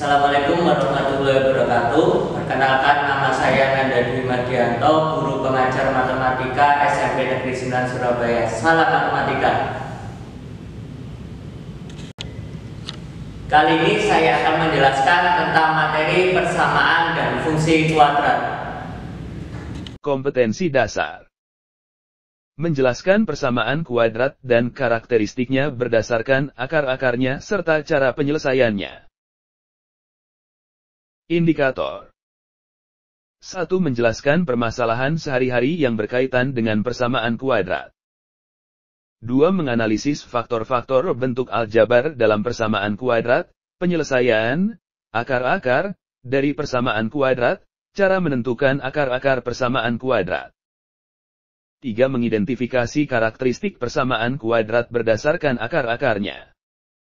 Assalamualaikum warahmatullahi wabarakatuh. Perkenalkan nama saya Nanda Dwi Madianto, guru pengajar matematika SMP Negeri 9 Surabaya. Salam matematika. Kali ini saya akan menjelaskan tentang materi persamaan dan fungsi kuadrat. Kompetensi dasar menjelaskan persamaan kuadrat dan karakteristiknya berdasarkan akar-akarnya serta cara penyelesaiannya. Indikator 1. Menjelaskan permasalahan sehari-hari yang berkaitan dengan persamaan kuadrat. 2. Menganalisis faktor-faktor bentuk aljabar dalam persamaan kuadrat, penyelesaian, akar-akar, dari persamaan kuadrat, cara menentukan akar-akar persamaan kuadrat. 3. Mengidentifikasi karakteristik persamaan kuadrat berdasarkan akar-akarnya.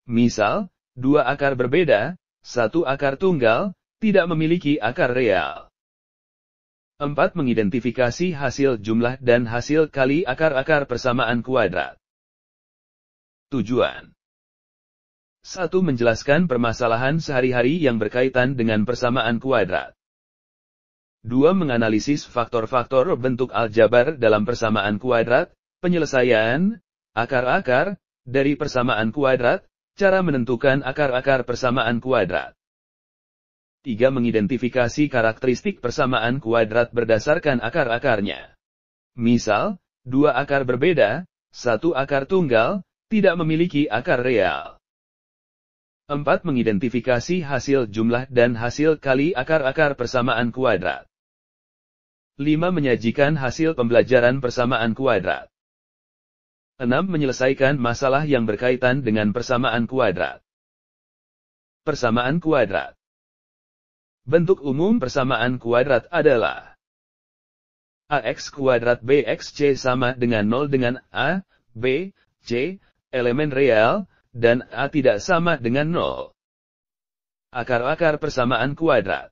Misal, dua akar berbeda, satu akar tunggal, tidak memiliki akar real. 4. Mengidentifikasi hasil jumlah dan hasil kali akar-akar persamaan kuadrat. Tujuan 1. Menjelaskan permasalahan sehari-hari yang berkaitan dengan persamaan kuadrat. 2. Menganalisis faktor-faktor bentuk aljabar dalam persamaan kuadrat, penyelesaian, akar-akar, dari persamaan kuadrat, cara menentukan akar-akar persamaan kuadrat. 3. Mengidentifikasi karakteristik persamaan kuadrat berdasarkan akar-akarnya. Misal, dua akar berbeda, satu akar tunggal, tidak memiliki akar real. 4. Mengidentifikasi hasil jumlah dan hasil kali akar-akar persamaan kuadrat. 5. Menyajikan hasil pembelajaran persamaan kuadrat. 6. Menyelesaikan masalah yang berkaitan dengan persamaan kuadrat. Persamaan kuadrat Bentuk umum persamaan kuadrat adalah AX kuadrat BXC sama dengan 0 dengan A, B, C, elemen real, dan A tidak sama dengan 0. Akar-akar persamaan kuadrat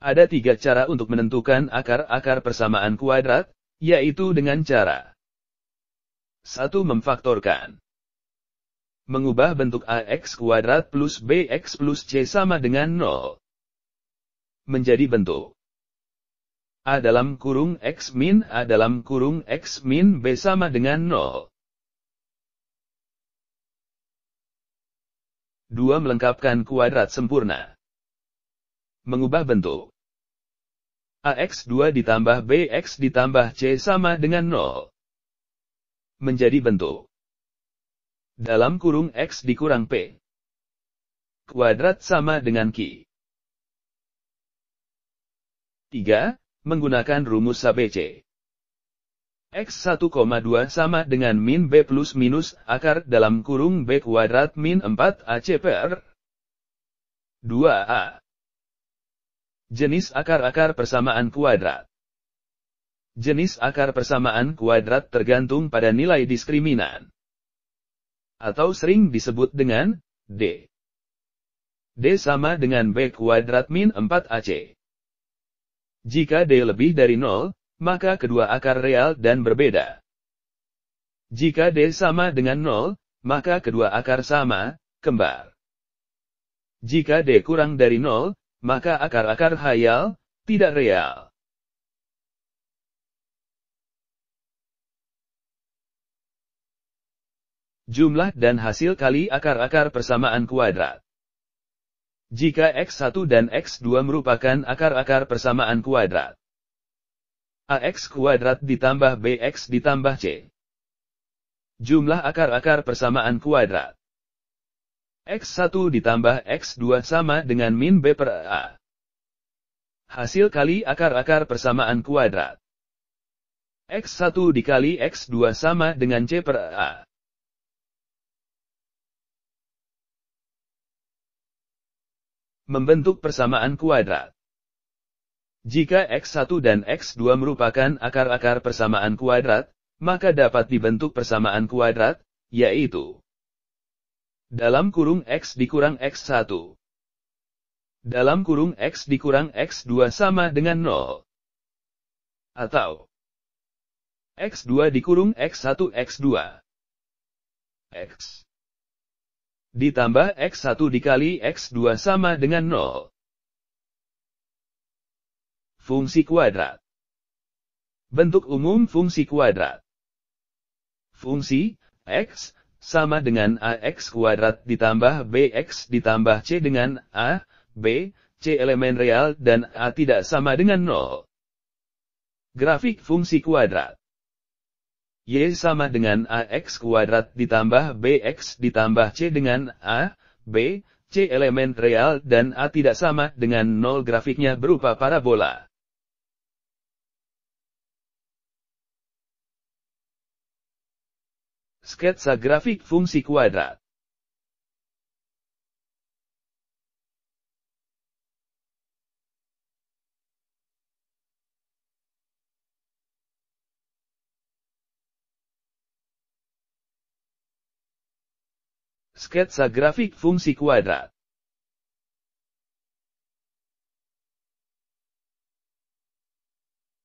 Ada tiga cara untuk menentukan akar-akar persamaan kuadrat, yaitu dengan cara 1. Memfaktorkan Mengubah bentuk AX kuadrat plus BX plus C sama dengan 0 menjadi bentuk A dalam kurung X min A dalam kurung X min B sama dengan 0. 2. Melengkapkan kuadrat sempurna. Mengubah bentuk. AX2 ditambah BX ditambah C sama dengan 0. Menjadi bentuk. Dalam kurung X dikurang P. Kuadrat sama dengan Q. 3. Menggunakan rumus ABC. X1,2 sama dengan min B plus minus akar dalam kurung B kuadrat min 4 AC per 2A. Jenis akar-akar persamaan kuadrat. Jenis akar persamaan kuadrat tergantung pada nilai diskriminan. Atau sering disebut dengan D. D sama dengan B kuadrat min 4 AC. Jika D lebih dari 0, maka kedua akar real dan berbeda. Jika D sama dengan 0, maka kedua akar sama, kembar. Jika D kurang dari 0, maka akar-akar hayal, tidak real. Jumlah dan hasil kali akar-akar persamaan kuadrat. Jika X1 dan X2 merupakan akar-akar persamaan kuadrat. AX kuadrat ditambah BX ditambah C. Jumlah akar-akar persamaan kuadrat. X1 ditambah X2 sama dengan min B per A. Hasil kali akar-akar persamaan kuadrat. X1 dikali X2 sama dengan C per A. membentuk persamaan kuadrat. Jika X1 dan X2 merupakan akar-akar persamaan kuadrat, maka dapat dibentuk persamaan kuadrat, yaitu dalam kurung X dikurang X1 dalam kurung X dikurang X2 sama dengan 0 atau X2 dikurung X1 X2 X Ditambah X1 dikali X2 sama dengan 0. Fungsi kuadrat Bentuk umum fungsi kuadrat Fungsi, X, sama dengan AX kuadrat ditambah BX ditambah C dengan A, B, C elemen real dan A tidak sama dengan 0. Grafik fungsi kuadrat Y sama dengan AX kuadrat ditambah BX ditambah C dengan A, B, C elemen real dan A tidak sama dengan nol grafiknya berupa parabola. Sketsa grafik fungsi kuadrat Sketsa grafik fungsi kuadrat.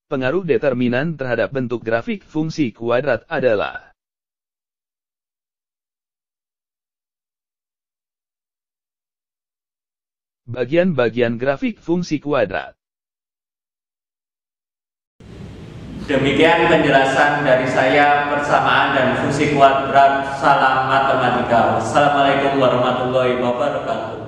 Pengaruh determinan terhadap bentuk grafik fungsi kuadrat adalah Bagian-bagian grafik fungsi kuadrat Demikian penjelasan dari saya persamaan dan fungsi kuadrat salam matematika. Assalamualaikum warahmatullahi wabarakatuh.